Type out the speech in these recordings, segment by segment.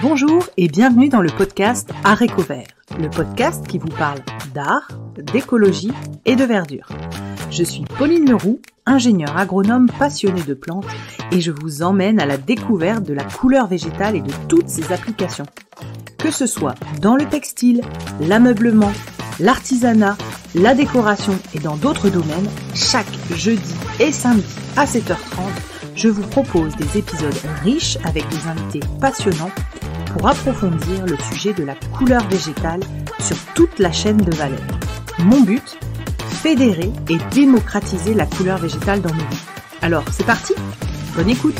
Bonjour et bienvenue dans le podcast Aréco le podcast qui vous parle d'art, d'écologie et de verdure. Je suis Pauline Leroux, ingénieure agronome passionnée de plantes et je vous emmène à la découverte de la couleur végétale et de toutes ses applications. Que ce soit dans le textile, l'ameublement, l'artisanat, la décoration et dans d'autres domaines, chaque jeudi et samedi à 7h30, je vous propose des épisodes riches avec des invités passionnants pour approfondir le sujet de la couleur végétale sur toute la chaîne de valeur. Mon but Fédérer et démocratiser la couleur végétale dans nos vies. Alors, c'est parti Bonne écoute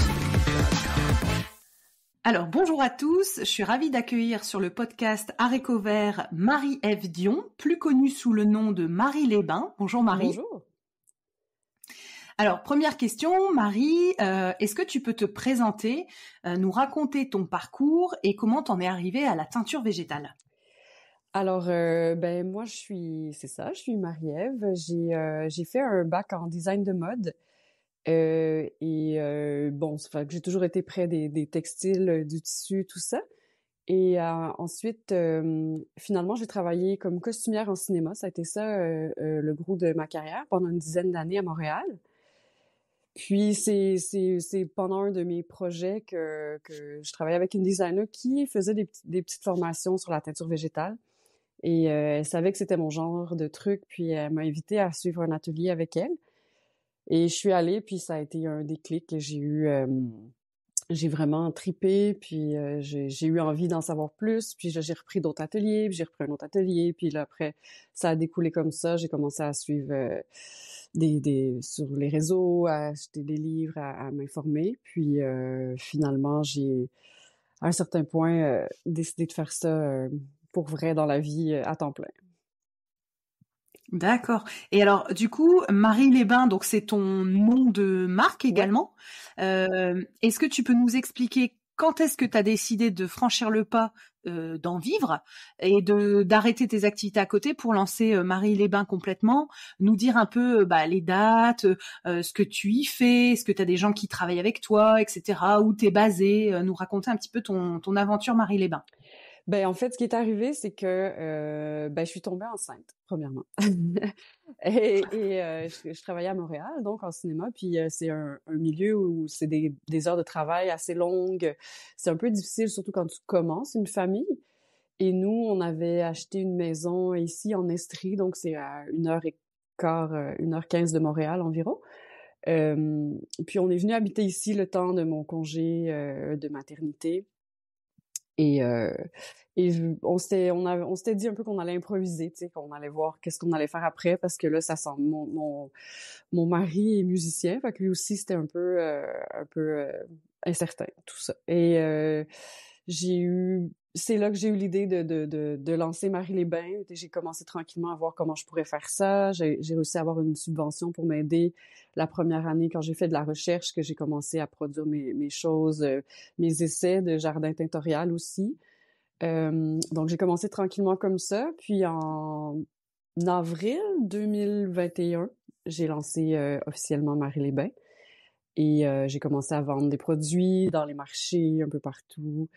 alors bonjour à tous, je suis ravie d'accueillir sur le podcast Aréco Vert Marie-Ève Dion, plus connue sous le nom de Marie Lesbains. Bonjour Marie. Bonjour. Alors, première question, Marie, euh, est-ce que tu peux te présenter, euh, nous raconter ton parcours et comment t'en es arrivée à la teinture végétale alors, euh, ben moi je suis, c'est ça, je suis Marie-Ève. J'ai fait un bac en design de mode et bon, j'ai toujours été près des, des, textiles, du tissu, tout ça. Et ensuite, finalement, j'ai travaillé comme costumière en cinéma. Ça a été ça le gros de ma carrière pendant une dizaine d'années à Montréal. Puis c'est c'est pendant un de mes projets que que je travaillais avec une designer qui faisait des, petites formations sur la teinture végétale et euh, elle savait que c'était mon genre de truc puis elle m'a invité à suivre un atelier avec elle et je suis allée puis ça a été un déclic que j'ai eu j'ai vraiment tripé, puis euh, j'ai eu envie d'en savoir plus, puis j'ai repris d'autres ateliers, puis j'ai repris un autre atelier, puis après, ça a découlé comme ça, j'ai commencé à suivre euh, des, sur les réseaux, à acheter des livres, à, m'informer, puis euh, finalement, j'ai, à un certain point, décidé de faire ça pour vrai dans la vie à temps plein. D'accord. Et alors, du coup, Marie Les Bains, donc c'est ton nom de marque également. Euh, est-ce que tu peux nous expliquer quand est-ce que tu as décidé de franchir le pas euh, d'en vivre et de d'arrêter tes activités à côté pour lancer euh, Marie les Bains complètement, nous dire un peu bah, les dates, ce que tu y fais, est-ce que tu as des gens qui travaillent avec toi, etc., où tu es basé, nous raconter un petit peu ton, ton aventure Marie les Bains. Ben en fait, ce qui est arrivé, c'est que euh, ben, je suis tombée enceinte premièrement. et, euh, je, travaillais à Montréal, donc en cinéma, puis euh, c'est un, milieu où c'est des, heures de travail assez longues. C'est un peu difficile, surtout quand tu commences une famille. Et nous, on avait acheté une maison ici en Estrie, donc c'est à une heure et quart, une heure quinze de Montréal environ. puis on est venu habiter ici le temps de mon congé de maternité. Et, euh, on s'était on, s'était dit un peu qu'on allait improviser, tu sais, qu'on allait voir qu'est-ce qu'on allait faire après parce que là ça sent mon mon, mon mari est musicien, fait que lui aussi c'était un peu euh, un peu euh, incertain tout ça. Et euh, j'ai eu c'est là que j'ai eu l'idée de, de, de, lancer Marie les Bains. J'ai commencé tranquillement à voir comment je pourrais faire ça. J'ai réussi à avoir une subvention pour m'aider la première année quand j'ai fait de la recherche, que j'ai commencé à produire mes, mes choses, euh, mes essais de jardin tintorial aussi. Euh, donc j'ai commencé tranquillement comme ça. Puis en avril 2021, j'ai lancé euh, officiellement Marie les Bains et j'ai commencé à vendre des produits dans les marchés un peu partout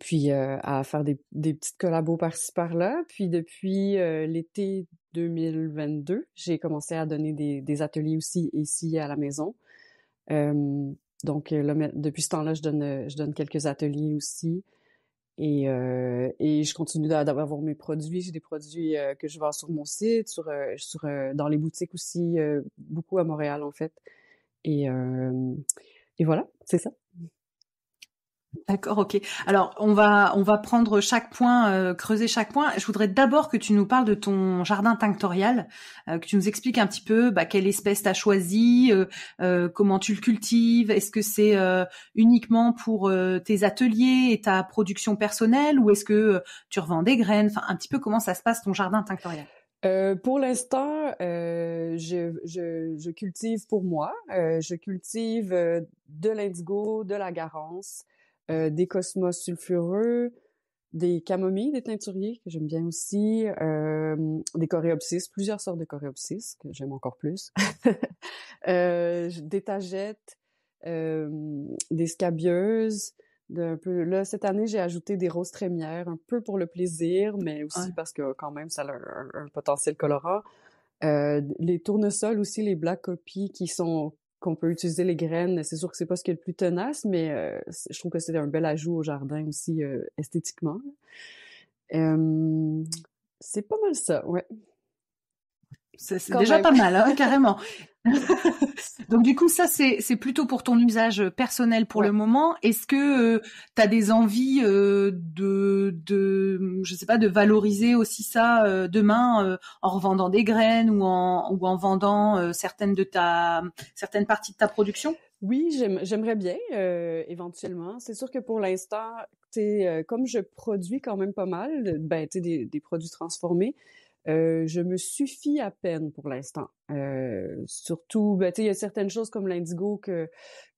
puis à faire des, des petites collabos par-ci par-là. Puis depuis l'été 2022, j'ai commencé à donner des, ateliers aussi ici à la maison. donc depuis ce temps-là, je donne, je donne quelques ateliers aussi. Et, je continue d'avoir mes produits. J'ai des produits que je vends sur mon site, sur, sur dans les boutiques aussi, beaucoup à Montréal en fait. et voilà, c'est ça. D'accord, ok. Alors on va on va prendre chaque point, euh, creuser chaque point. Je voudrais d'abord que tu nous parles de ton jardin tinctorial, euh, que tu nous expliques un petit peu bah, quelle espèce as choisi, euh, euh, comment tu le cultives. Est-ce que c'est uniquement pour tes ateliers et ta production personnelle, ou est-ce que tu revends des graines Enfin, un petit peu comment ça se passe ton jardin tinctorial. Euh, pour l'instant, euh, je, je, je, cultive pour moi. Euh, je cultive de l'indigo, de la garance, euh, des cosmos sulfureux, des camomilles, des teinturiers que j'aime bien aussi, euh, des coréopsis, plusieurs sortes de coréopsis que j'aime encore plus, euh, des tagettes, des scabieuses. De peu, là, cette année, j'ai ajouté des roses trémières, un peu pour le plaisir, mais aussi parce que quand même, ça a un, potentiel colorant. les tournesols aussi, les black copies qui sont on peut utiliser les graines. C'est sûr que c'est pas ce qui est le plus tenace, mais euh, je trouve que c'est un bel ajout au jardin aussi euh, esthétiquement. c'est pas mal ça, ouais. C'est déjà pas mal, hein, carrément. Donc du coup, ça c'est plutôt pour ton usage euh, personnel pour le moment. Est-ce que euh, tu as des envies euh, de, je sais pas, de valoriser aussi ça demain en revendant des graines ou en, ou en vendant certaines de ta, certaines parties de ta production Oui, j'aimerais bien éventuellement. C'est sûr que pour l'instant, comme je produis quand même pas mal, ben, des, des produits transformés. Euh, je me suffis à peine pour l'instant. Euh, surtout, ben, il y a certaines choses comme l'indigo que,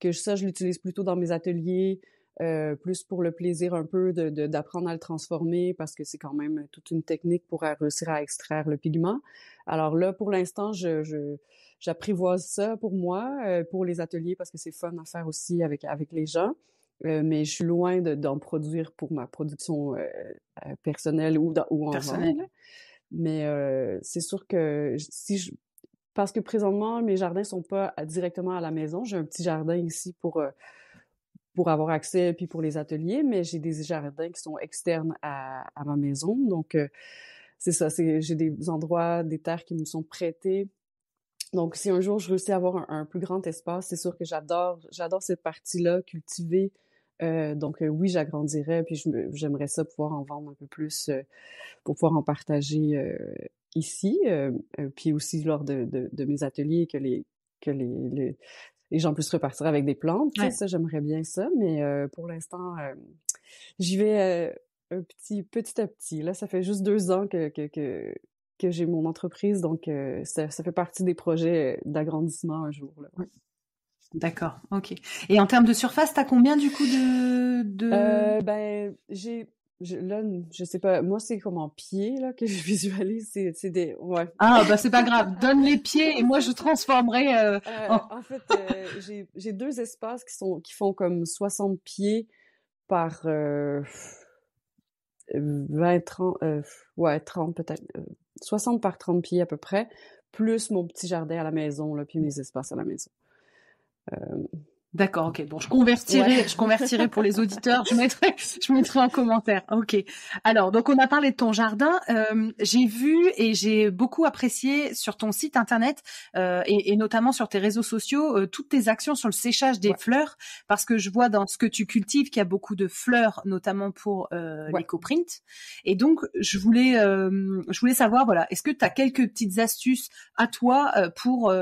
que ça, je l'utilise plutôt dans mes ateliers, euh, plus pour le plaisir un peu d'apprendre de, à le transformer parce que c'est quand même toute une technique pour réussir à extraire le pigment. Alors là, pour l'instant, je, j'apprivoise ça pour moi, pour les ateliers parce que c'est fun à faire aussi avec, avec les gens. mais je suis loin d'en produire pour ma production personnelle ou, en personnelle. Hein? Mais euh, c'est sûr que si je parce que présentement mes jardins sont pas directement à la maison, j'ai un petit jardin ici pour euh, pour avoir accès puis pour les ateliers, mais j'ai des jardins qui sont externes à, ma maison. Donc euh, c'est ça, j'ai des endroits, des terres qui me sont prêtées. Donc si un jour je réussis à avoir un, plus grand espace, c'est sûr que j'adore j'adore cette partie-là cultiver euh, donc euh, oui, j'agrandirais, puis j'aimerais ça pouvoir en vendre un peu plus euh, pour pouvoir en partager ici, puis aussi lors de, mes ateliers que les gens puissent repartir avec des plantes. Ça, j'aimerais bien ça, mais pour l'instant, j'y vais petit à petit. Là, ça fait juste deux ans que j'ai mon entreprise, donc ça, fait partie des projets d'agrandissement un jour. Là. D'accord, ok. Et en termes de surface, t'as combien du coup de... Euh, ben, j'ai... Je, là, je sais pas, moi c'est comme en pied là que je visualise, c'est, des, ouais. Ah bah c'est pas grave, donne les pieds et moi je transformerai. Euh, euh, en... fait, j'ai, deux espaces qui sont qui font comme 60 pieds par 20, 30, ouais 30 peut-être, 60 par 30 pieds à peu près, plus mon petit jardin à la maison là, puis mes espaces à la maison. um, D'accord, ok. Bon, je convertirai, je convertirai pour les auditeurs. Je mettrai, je mettrai un commentaire. Ok. Alors, donc on a parlé de ton jardin. Euh, j'ai vu et j'ai beaucoup apprécié sur ton site internet euh, et, notamment sur tes réseaux sociaux euh, toutes tes actions sur le séchage des fleurs parce que je vois dans ce que tu cultives qu'il y a beaucoup de fleurs, notamment pour euh, Et donc, je voulais, je voulais savoir, voilà, est-ce que tu as quelques petites astuces à toi pour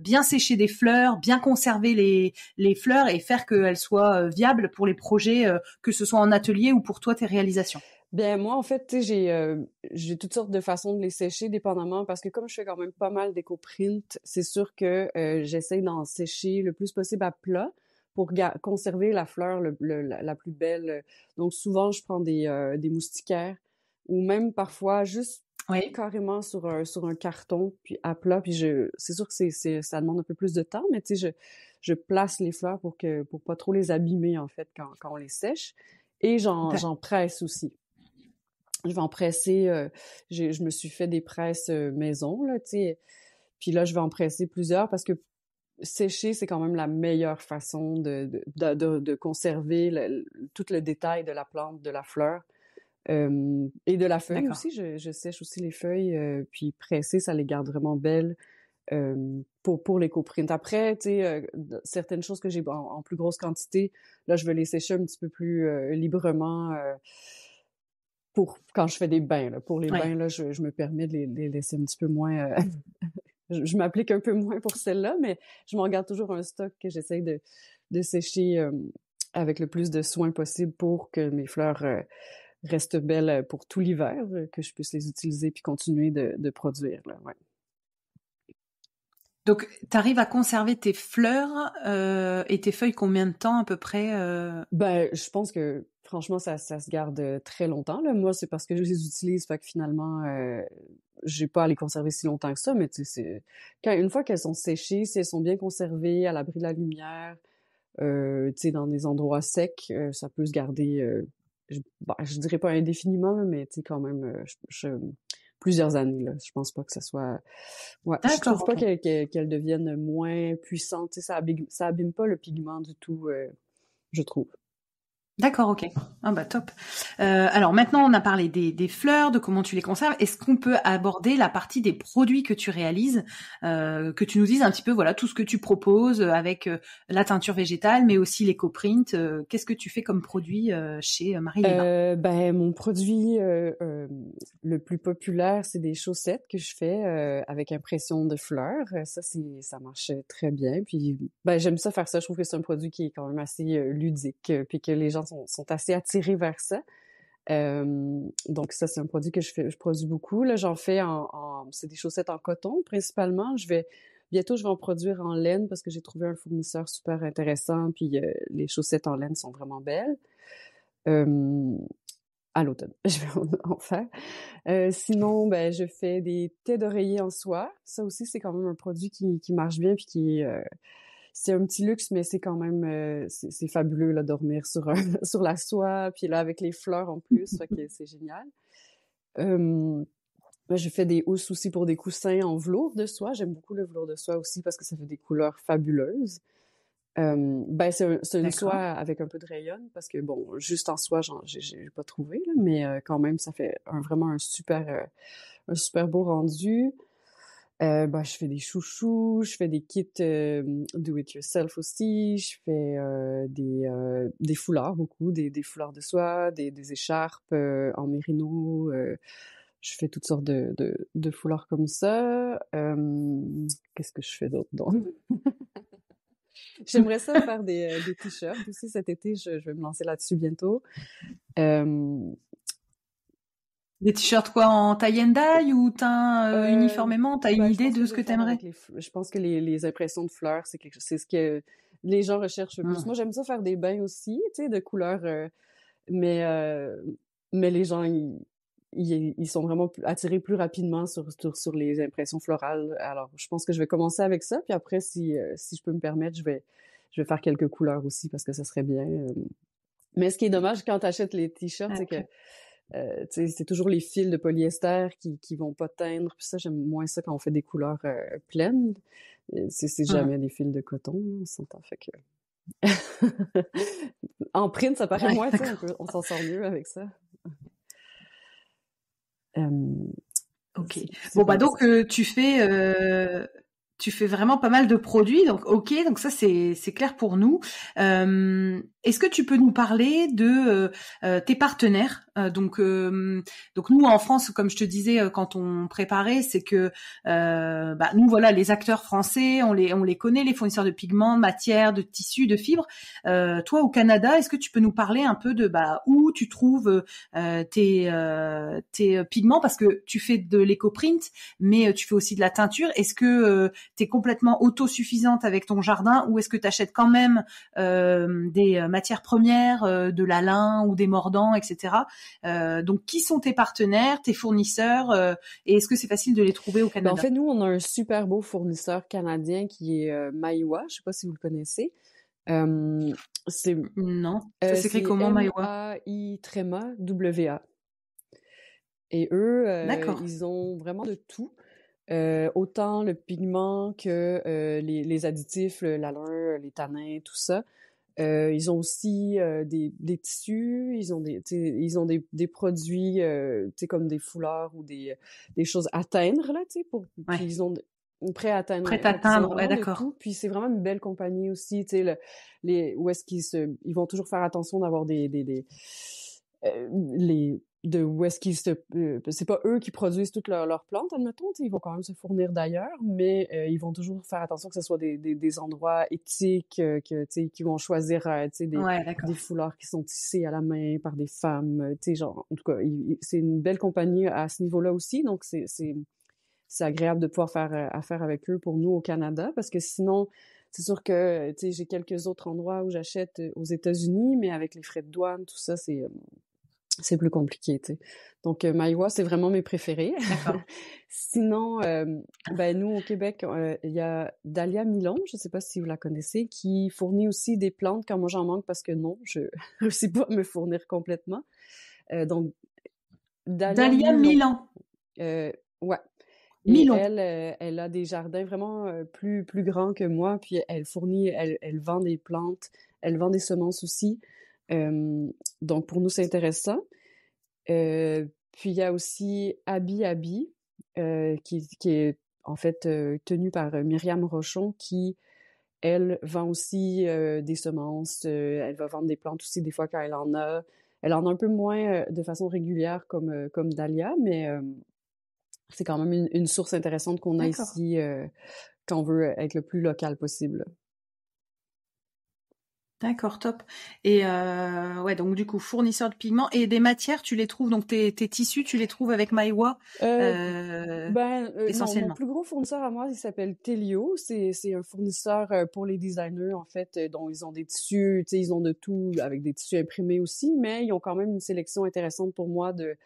bien sécher des fleurs, bien conserver les les fleurs et faire qu'elles soient euh, viables pour les projets, euh, que ce soit en atelier ou pour toi tes réalisations Bien moi en fait, j'ai euh, j'ai toutes sortes de façons de les sécher dépendamment parce que comme je fais quand même pas mal d'éco-print, c'est sûr que j'essaye j'essaie d'en sécher le plus possible à plat pour conserver la fleur la, plus belle. Donc souvent je prends des des moustiquaires ou même parfois juste oui. carrément sur un sur un carton puis à plat puis je c'est sûr que c'est ça demande un peu plus de temps mais tu sais je je place les fleurs pour que pour pas trop les abîmer en fait quand, quand on les sèche et j'en j'en presse aussi. Je vais en presser euh, je me suis fait des presses euh, maison là, tu sais. Puis là je vais en presser plusieurs parce que sécher, c'est quand même la meilleure façon de, de, de, de conserver tout le détail de la plante, de la fleur euh, et de la feuille aussi. Je, sèche aussi les feuilles, puis presser, ça les garde vraiment belles pour pour les coprints. Après, tu sais, certaines choses que j'ai en, plus grosse quantité, là, je vais les sécher un petit peu plus librement pour quand je fais des bains. Pour les bains, là, je, me permets de les, laisser un petit peu moins. je, m'applique un peu moins pour celles là mais je m'en garde toujours un stock que j'essaye de de sécher avec le plus de soin possible pour que mes fleurs restent belles pour tout l'hiver, que je puisse les utiliser puis continuer de, de produire. Là, donc, tu arrives à conserver tes fleurs euh, et tes feuilles combien de temps à peu près euh? Ben, je pense que franchement, ça, ça se garde euh, très longtemps. Là. Moi, c'est parce que je les utilise, fait que finalement, euh, j'ai pas à les conserver si longtemps que ça. Mais tu sais, quand une fois qu'elles sont séchées, si elles sont bien conservées, à l'abri de la lumière, euh, tu sais, dans des endroits secs, euh, ça peut se garder. Ben, je, dirais pas indéfiniment, mais tu sais, quand même, je plusieurs années. Là. Je pense pas que ça soit. Ouais, je trouve pas qu'elle devienne moins puissante. Ça abîme, ça abîme pas le pigment du tout, euh, je trouve. D'accord, ok. Ah bah top. Euh, alors maintenant, on a parlé des, fleurs, de comment tu les conserves. Est-ce qu'on peut aborder la partie des produits que tu réalises, euh, que tu nous dises un petit peu, voilà, tout ce que tu proposes avec euh, la teinture végétale, mais aussi les print Qu'est-ce que tu fais comme produit chez Marie Léna ben, bah, Mon produit le plus populaire, c'est des chaussettes que je fais avec impression de fleurs. Ça, c'est, ça marche très bien. Puis, bah, j'aime ça faire ça. Je trouve que c'est un produit qui est quand même assez ludique, puis que les gens sont, assez attirés vers ça. Euh, donc ça, c'est un produit que je, fais, je produis beaucoup. Là, j'en fais en, c'est des chaussettes en coton principalement. Je vais bientôt, je vais en produire en laine parce que j'ai trouvé un fournisseur super intéressant. Puis euh, les chaussettes en laine sont vraiment belles. Euh, à l'automne, je vais en faire. sinon, ben, je fais des têtes d'oreiller en soie. Ça aussi, c'est quand même un produit qui, qui marche bien puis qui c'est un petit luxe, mais c'est quand même euh, c'est fabuleux là dormir sur la soie, puis là avec les fleurs en plus, c'est génial. Euh, je fais des housses aussi pour des coussins en velours de soie. J'aime beaucoup le velours de soie aussi parce que ça fait des couleurs fabuleuses. Ben, c'est une soie avec un peu de rayon, parce que bon juste en soie j'ai pas trouvé mais euh, quand même ça fait vraiment super euh, un super beau rendu euh, bah, je fais des chouchous, je fais des kits euh, do it yourself aussi, je fais euh, des, foulards beaucoup, des, foulards de soie, des, écharpes en mérino. je fais toutes sortes de, foulards comme ça. Qu'est-ce que je fais d'autre J'aimerais ça faire des, t-shirts aussi cet été. je, vais me lancer là-dessus bientôt. Des t-shirts quoi en taille and ou teint euh, euh, uniformément T'as une ben, idée de ce que, tu aimerais? Je pense que les, impressions de fleurs, c'est quelque... c'est ce que les gens recherchent le plus. Mmh. Moi, j'aime ça faire des bains aussi, tu sais, de couleurs, euh, mais mais les gens ils... sont vraiment attirés plus rapidement sur, sur, les impressions florales. Alors, je pense que je vais commencer avec ça, puis après, si, si je peux me permettre, je vais, je vais faire quelques couleurs aussi parce que ça serait bien. Mais ce qui est dommage quand tu achètes les t-shirts, c'est que euh, c'est toujours les fils de polyester qui, qui vont pas teindre. Puis ça, j'aime moins ça quand on fait des couleurs euh, pleines. Euh, c'est ah. jamais des fils de coton, on en Fait que... en print, ça paraît moins, on, on s'en sort mieux avec ça. ok. Bon, bah donc, tu fais tu fais vraiment pas mal de produits. Donc, ok, donc ça c'est clair pour nous. Euh, est-ce que tu peux nous parler de euh, euh, tes partenaires euh, Donc, donc nous en France, comme je te disais quand on préparait, c'est que bah, nous voilà les acteurs français, on les on les connaît, les fournisseurs de pigments, de matières, de tissus, de fibres. toi au Canada, est-ce que tu peux nous parler un peu de bah où tu trouves tes tes pigments parce que tu fais de l'écoprint, mais tu fais aussi de la teinture. Est-ce que tu es complètement autosuffisante avec ton jardin ou est-ce que tu achètes quand même des matières premières, euh, de la lin ou des mordants, etc. Euh, donc, qui sont tes partenaires, tes fournisseurs euh, et est-ce que c'est facile de les trouver au ben, Canada? en fait, nous, on a un super beau fournisseur canadien qui est Maiwa. Je ne sais pas si vous le connaissez. Euh, c'est non. Ça s'écrit comment Maiwa I e a W A. Et eux, ils ont vraiment de tout. autant le pigment que les, additifs, la lin, les tanins, tout ça. Euh, ils ont aussi euh, des, des, tissus, ils ont des, ils ont des, des produits, euh, comme des foulards ou des, des choses à teindre là, tu sais, pour ils ont prêt à atteindre. Prêt à ouais, d'accord. Puis c'est vraiment une belle compagnie aussi, tu sais, le, les où est-ce qu'ils se, ils vont toujours faire attention d'avoir des, des, des euh, les de où est-ce qu'ils se euh, c'est pas eux qui produisent toutes leurs plantes admettons ils vont quand même se fournir d'ailleurs mais euh, ils vont toujours faire attention que ce soit des, des, des endroits éthiques euh, que qui vont choisir tu des, des foulards qui sont tissés à la main par des femmes tu genre en tout cas c'est une belle compagnie à ce niveau-là aussi donc c'est c'est agréable de pouvoir faire affaire avec eux pour nous au Canada parce que sinon c'est sûr que j'ai quelques autres endroits où j'achète aux États-Unis mais avec les frais de douane tout ça c'est c'est plus compliqué. Donc, euh, Maïwa, c'est vraiment mes préférés. Sinon, euh, ben, nous, au Québec, euh, il y a Dahlia Milan, je ne sais pas si vous la connaissez, qui fournit aussi des plantes quand moi j'en manque parce que non, je ne réussis pas me fournir complètement. donc, Dahlia, Milon. ouais. Elle, elle a des jardins vraiment plus, plus grands que moi, puis elle fournit, elle, vend des plantes, elle vend des semences aussi. Donc, pour nous, c'est intéressant. Euh, puis, il y a aussi Abby Abby, euh, qui, est en fait euh, tenue par Myriam Rochon, qui, elle, vend aussi des semences. elle va vendre des plantes aussi, des fois, quand elle en a. Elle en a un peu moins de façon régulière comme, comme Dahlia, mais c'est quand même une, une source intéressante qu'on a ici quand on veut être le plus local possible. D'accord, top. Et euh, ouais, donc du coup, fournisseur de pigments et des matières, tu les trouves donc tes, tes tissus, tu les trouves avec Maiwa euh, euh, ben, essentiellement. Non, mon plus gros fournisseur à moi, il s'appelle Telio. C'est c'est un fournisseur pour les designers en fait, dont ils ont des tissus, tu sais, ils ont de tout avec des tissus imprimés aussi, mais ils ont quand même une sélection intéressante pour moi de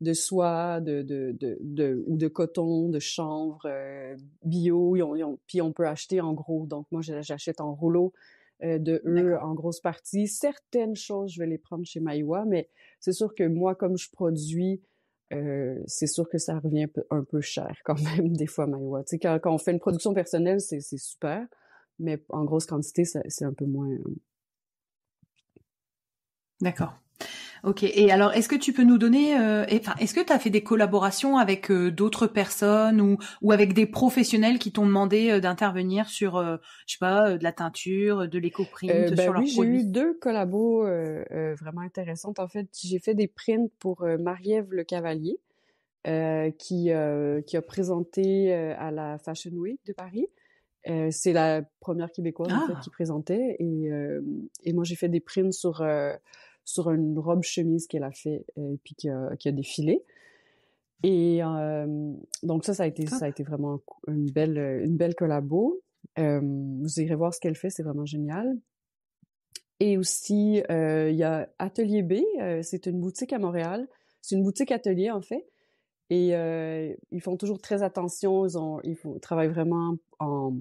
de soie, de, de, de, de, ou de coton, de chanvre, bio. puis on peut acheter en gros. Donc moi, j'achète en rouleau euh, de eux en grosse partie. Certaines choses, je vais les prendre chez Maïwa, mais c'est sûr que moi, comme je produis, euh, c'est sûr que ça revient un peu cher quand même, des fois, Maïwa. Tu sais, quand, quand on fait une production personnelle, c'est super, mais en grosse quantité, c'est un peu moins... Euh, D'accord. Ok. Et alors, est-ce que tu peux nous donner, euh, enfin, est-ce que tu as fait des collaborations avec euh, d'autres personnes ou, ou avec des professionnels qui t'ont demandé euh, d'intervenir sur, euh, je sais pas, de la teinture, de l'éco-print, ben sur oui, j'ai eu deux collabos vraiment intéressantes. En fait, j'ai fait des prints pour Marie-Ève Le Cavalier, qui, qui a présenté à la Fashion Week de Paris. c'est la première québécoise en fait, ah! qui présentait et, et moi j'ai fait des prints sur sur une robe chemise qu'elle a fait et euh, puis qui a, défilé. Et euh, donc ça, ça a été, ça a été vraiment une belle, euh, une belle collabo. vous irez voir ce qu'elle fait, c'est vraiment génial. Et aussi, il y a Atelier B, c'est une boutique à Montréal. C'est une boutique atelier en fait. Et ils font toujours très attention. Ils, ont, ils travaillent vraiment en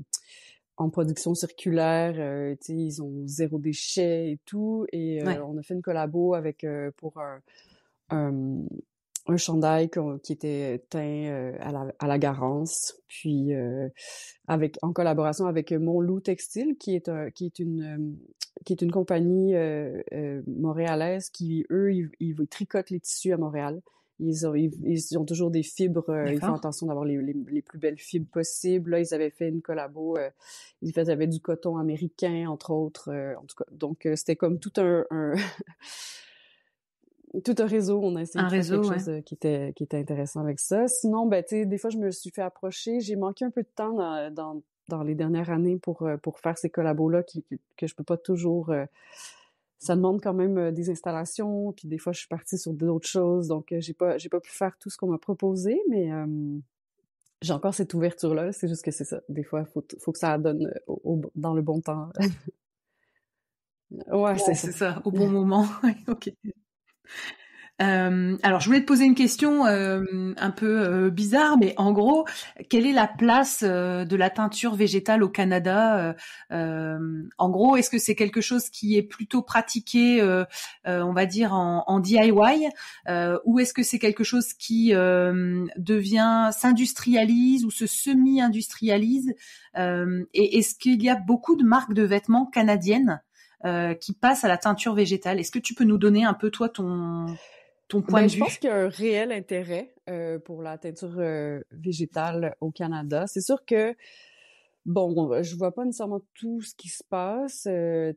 en production circulaire, euh, ils ont zéro déchet et tout. Et euh, on a fait une collabo avec euh, pour un, chandail qui était teint à, la, Garance, puis avec en collaboration avec Mon Loup Textile, qui est qui est une qui est une compagnie montréalaise qui eux ils, tricotent les tissus à Montréal. Ils ont, ils, ont toujours des fibres, euh, ils font attention d'avoir les, les, plus belles fibres possibles. Là, ils avaient fait une collabo, euh, ils avaient du coton américain, entre autres. Euh, en tout cas, donc, c'était comme tout un, tout un réseau. On a essayé un de faire réseau, quelque chose qui était, qui était intéressant avec ça. Sinon, ben, tu sais, des fois, je me suis fait approcher. J'ai manqué un peu de temps dans, dans, dans les dernières années pour, pour faire ces collabos-là qui, que je peux pas toujours ça demande quand même euh, des installations, puis des fois je suis partie sur d'autres choses, donc euh, j'ai pas j'ai pas pu faire tout ce qu'on m'a proposé, mais euh, j'ai encore cette ouverture là. C'est juste que c'est ça. Des fois, faut faut que ça donne dans le bon temps. ouais, c'est ça. ça. Au bon moment. ok. Euh, alors, je voulais te poser une question euh, un peu euh, bizarre, mais en gros, quelle est la place de la teinture végétale au Canada En gros, est-ce que c'est quelque chose qui est plutôt pratiqué, on va dire, en, en DIY, ou est-ce que c'est quelque chose qui devient, s'industrialise ou se semi-industrialise Et est-ce qu'il y a beaucoup de marques de vêtements canadiennes qui passent à la teinture végétale Est-ce que tu peux nous donner un peu toi ton ben, je pense qu'il y a un réel intérêt euh, pour la teinture euh, végétale au Canada. C'est sûr que Bon, je vois pas nécessairement tout ce qui se passe. Euh,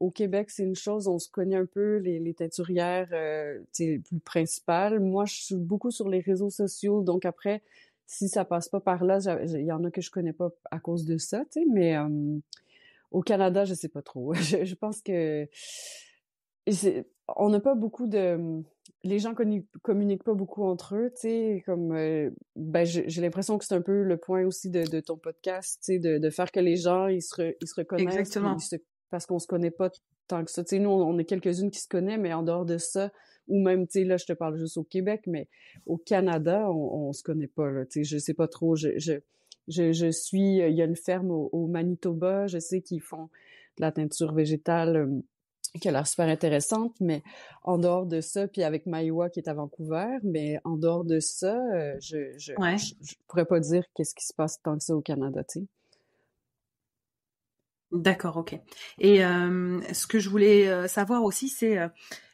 au Québec, c'est une chose, on se connaît un peu les, les teinturières euh, les plus principales. Moi, je suis beaucoup sur les réseaux sociaux, donc après, si ça passe pas par là, il y en a que je connais pas à cause de ça, tu sais, mais euh, au Canada, je sais pas trop. je, je pense que on n'a pas beaucoup de les gens communiquent pas beaucoup entre eux, tu sais, comme euh, ben j'ai l'impression que c'est un peu le point aussi de, ton podcast, tu sais, de, faire que les gens ils se, ils reconnaissent, parce qu'on se connaît pas tant que ça. Tu sais, nous on, est quelques-unes qui se connaissent, mais en dehors de ça, ou même tu sais là je te parle juste au Québec, mais au Canada on, se connaît pas Tu sais, je sais pas trop, je je je, suis, il y a une ferme au Manitoba, je sais qu'ils font de la teinture végétale euh, qui a l'air super intéressante, mais en dehors de ça, puis avec Maïwa qui est à Vancouver, mais en dehors de ça, euh, je je, je, pourrais pas dire qu'est-ce qui se passe tant que ça au Canada, tu sais. D'accord, ok. Et euh, ce que je voulais euh, savoir aussi, c'est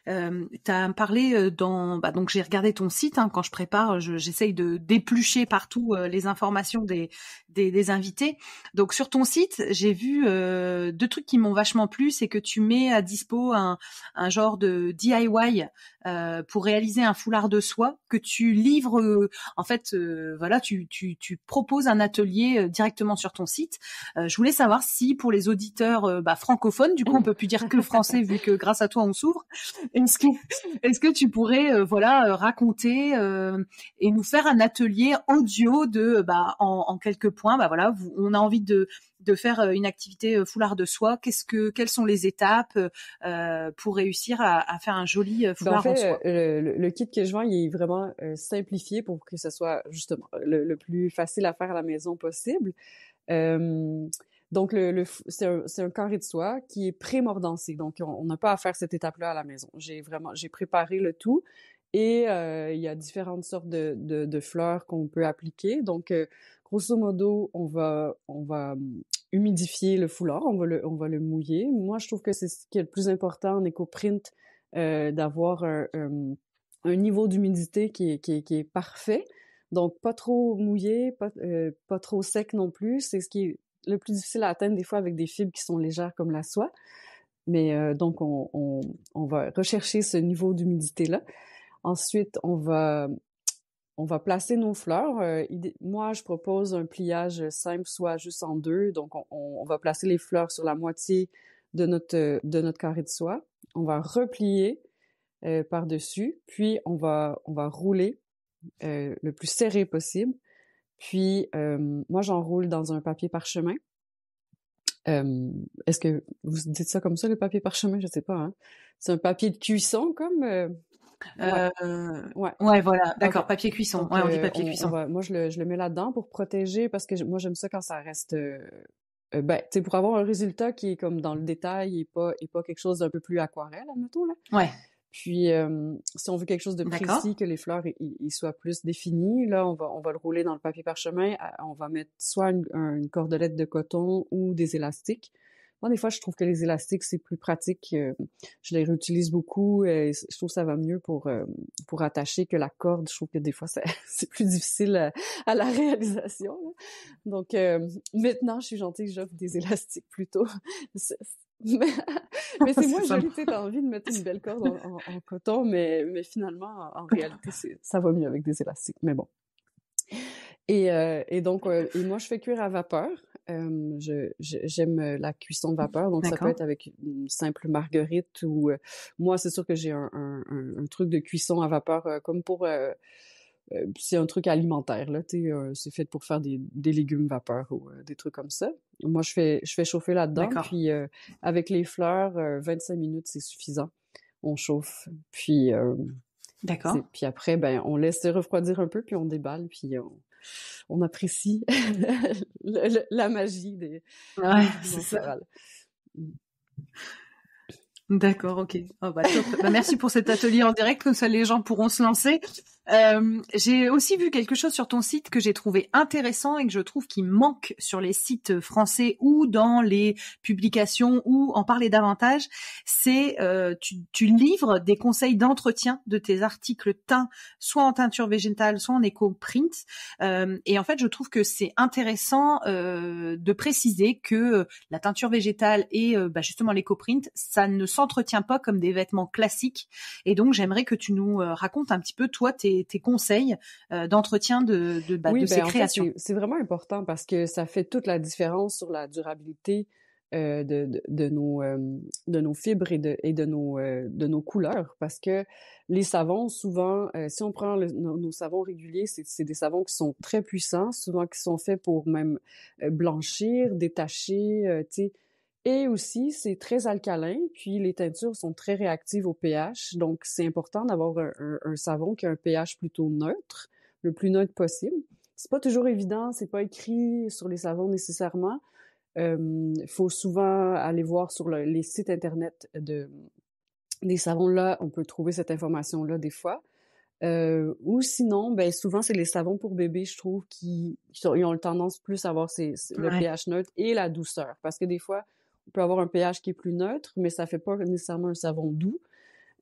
euh, tu parlé euh, dans bah, donc j'ai regardé ton site hein, quand je prépare, j'essaye de d'éplucher partout euh, les informations des, des, des invités. Donc sur ton site, j'ai vu euh, deux trucs qui m'ont vachement plu, c'est que tu mets à dispo un, un genre de DIY euh, pour réaliser un foulard de soie que tu livres en fait voilà, tu, tu, tu proposes un atelier directement sur ton site. je voulais savoir si pour les auditeurs bah, francophones, du coup on peut plus dire que français vu que grâce à toi on s'ouvre est-ce que, est que, tu pourrais euh, voilà euh, raconter euh, et nous faire un atelier audio de bah en, quelques points bah voilà on a envie de de faire une activité foulard de soie Qu'est-ce que quelles sont les étapes pour réussir à, faire un joli ben, foulard en, soie le, kit que je vends il est vraiment simplifié pour que ce soit justement le, plus facile à faire à la maison possible. Donc, le, c'est un, carré de soie qui est pré-mordancé. Donc, on n'a pas à faire cette étape-là à la maison. J'ai vraiment, j'ai préparé le tout. Et euh, il y a différentes sortes de, de, fleurs qu'on peut appliquer. Donc, euh, grosso modo, on va, on va hum, humidifier le foulard, on va le, on va le mouiller. Moi, je trouve que c'est ce qui est le plus important en éco-print, euh, d'avoir un, un, niveau d'humidité qui est, qui, est, parfait. Donc, pas trop mouillé, pas, pas trop sec non plus. C'est ce qui est le plus difficile à atteindre des fois avec des fibres qui sont légères comme la soie. Mais euh, donc, on, va rechercher ce niveau d'humidité-là. Ensuite, on va, placer nos fleurs. Euh, moi, je propose un pliage simple, soit juste en deux. Donc, on, va placer les fleurs sur la moitié de notre, carré de soie. On va replier euh, par-dessus, puis on va rouler le plus serré possible puis, euh, moi, j'enroule dans un papier parchemin. Euh, Est-ce que vous dites ça comme ça, le papier parchemin? Je sais pas. Hein? C'est un papier de cuisson, comme... Euh... Ouais. Euh, ouais. voilà. D'accord, papier cuisson. ouais, on dit euh, papier cuisson. moi, je le, mets là-dedans pour protéger, parce que moi, j'aime ça quand ça reste... ben, tu pour avoir un résultat qui est comme dans le détail et pas, et pas quelque chose d'un peu plus aquarelle, à admettons, là. Ouais. Puis, si on veut quelque chose de précis, que les fleurs soient plus définies, là, on va, on va le rouler dans le papier parchemin. On va mettre soit une cordelette de coton ou des élastiques. Moi, des fois, je trouve que les élastiques, c'est plus pratique. Euh, je les réutilise beaucoup. je trouve que ça va mieux pour euh, pour attacher que la corde. Je trouve que des fois, c'est plus difficile à, la réalisation. Donc, euh, maintenant, je suis gentille, j'offre des élastiques plutôt. mais, c'est moi, joli, tu envie de mettre une belle corde en, coton, mais, mais finalement, en réalité, ça va mieux avec des élastiques. Mais bon. Euh, et, donc, euh, moi, je fais cuire à vapeur. Euh, j'aime la cuisson de vapeur, donc ça peut être avec une simple marguerite ou moi, c'est sûr que j'ai un, truc de cuisson à vapeur comme pour c'est un truc alimentaire là, c'est fait pour faire des, des légumes vapeur ou des trucs comme ça. Moi, je fais je fais chauffer là-dedans, puis avec les fleurs, 25 minutes c'est suffisant. On chauffe, puis D'accord. puis après, ben, on laisse refroidir un peu, puis on déballe, puis on, on apprécie la magie des. c'est ça. D'accord, ok. Ah bah, bah, merci pour cet atelier en direct, comme ça les gens pourront se lancer. Euh, j'ai aussi vu quelque chose sur ton site que j'ai trouvé intéressant et que je trouve qui manque sur les sites français ou dans les publications ou en parler davantage. C'est euh, tu, tu, livres des conseils d'entretien de tes articles teints, soit en teinture végétale, soit en éco-print. Euh, et en fait, je trouve que c'est intéressant euh, de préciser que euh, la teinture végétale et bah justement l'éco-print, ça ne s'entretient pas comme des vêtements classiques. Et donc, j'aimerais que tu nous racontes un petit peu toi tes tes, conseils euh, d'entretien de, de, bah, ben, c'est vraiment important parce que ça fait toute la différence sur la durabilité euh, de, nos, euh, de nos fibres et de, et de, nos, de nos couleurs. Parce que les savons, souvent, si on prend nos, nos, savons réguliers, c'est des savons qui sont très puissants, souvent qui sont faits pour même blanchir, détacher, tu sais, et aussi, c'est très alcalin, puis les teintures sont très réactives au pH, donc c'est important d'avoir un, savon qui a un pH plutôt neutre, le plus neutre possible. C'est pas toujours évident, c'est pas écrit sur les savons nécessairement. Il faut souvent aller voir sur les sites internet de des savons là, on peut trouver cette information là des fois. ou sinon, ben souvent c'est les savons pour bébés, je trouve, qui, ont tendance plus à avoir le pH neutre et la douceur, parce que des fois peut avoir un pH qui est plus neutre, mais ça ne fait pas nécessairement un savon doux.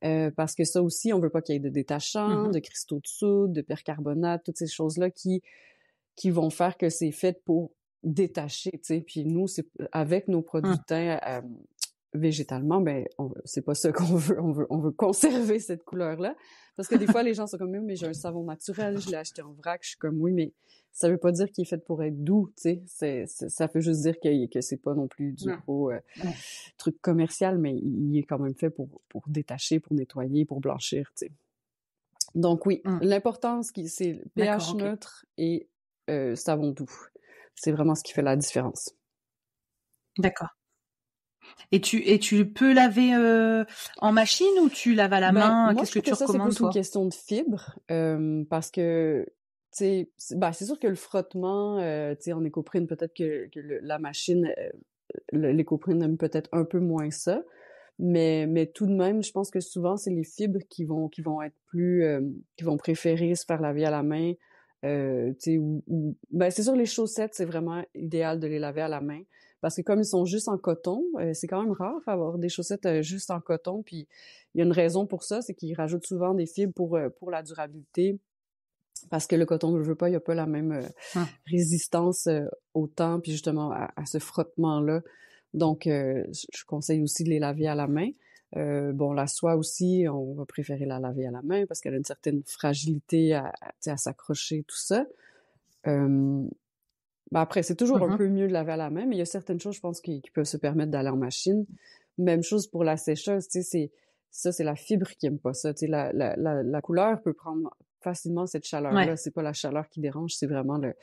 Euh, parce que ça aussi, on ne veut pas qu'il y ait de détachants, mm-hmm. de cristaux de soude, de percarbonate, toutes ces choses-là qui qui vont faire que c'est fait pour détacher, Puis nous, c'est avec nos mm. produits de teint... Euh, végétalement, ben c'est pas ce qu'on veut. On veut on veut conserver cette couleur là parce que des fois les gens sont comme mais j'ai un savon naturel, je l'ai acheté en vrac, je suis comme oui mais ça veut pas dire qu'il est fait pour être doux, tu sais, ça veut juste dire que que c'est pas non plus du gros euh, truc commercial, mais il est quand même fait pour pour détacher, pour nettoyer, pour blanchir, tu sais. Donc oui, l'importance qui c'est pH neutre et euh, savon doux, c'est vraiment ce qui fait la différence. D'accord. Et tu et tu peux laver euh, en machine ou tu laves à la bah, main Qu'est-ce que, ça, C'est plutôt une question de fibres. Euh, parce que tu sais, c'est bah, sûr que le frottement, euh, tu sais, en écoprine peut-être que, la machine, l'écoprine aime peut-être un peu moins ça, mais mais tout de même, je pense que souvent c'est les fibres qui vont qui vont être plus qui vont préférer se faire laver à la main. tu sais, ou, ben, c'est sûr les chaussettes, c'est vraiment idéal de les laver à la main parce que comme ils sont juste en coton, euh, c'est quand même rare d'avoir des chaussettes euh, juste en coton. Puis il y a une raison pour ça, c'est qu'ils rajoutent souvent des fibres pour euh, pour la durabilité. Parce que le coton, je veux pas, il n'y a pas la même ah. résistance au temps, puis justement à, ce frottement-là. Donc, je conseille aussi de les laver à la main. bon, la soie aussi, on va préférer la laver à la main parce qu'elle a une certaine fragilité à, s'accrocher, tout ça. Bah, après, c'est toujours un mmh peu mieux de laver à la main, mais il y a certaines choses, je pense, qui, peuvent se permettre d'aller en machine. Même chose pour la sécheuse, tu sais, c'est ça, c'est la fibre qui aime pas ça. Tu sais, la, couleur peut prendre facilement cette chaleur-là. C'est pas la chaleur qui dérange, c'est vraiment le,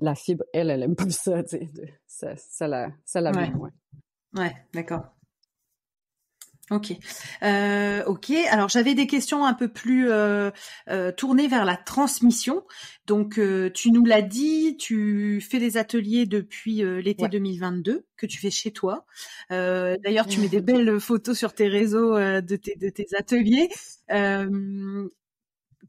la fibre, elle, elle aime pas ça, tu sais, ça, ça la, ça la ouais d'accord. Ok, euh, ok. Alors j'avais des questions un peu plus euh, euh tournées vers la transmission. Donc euh, tu nous l'as dit, tu fais des ateliers depuis l'été 2022 que tu fais chez toi. D'ailleurs tu mets des belles photos sur tes réseaux de tes, de, tes, ateliers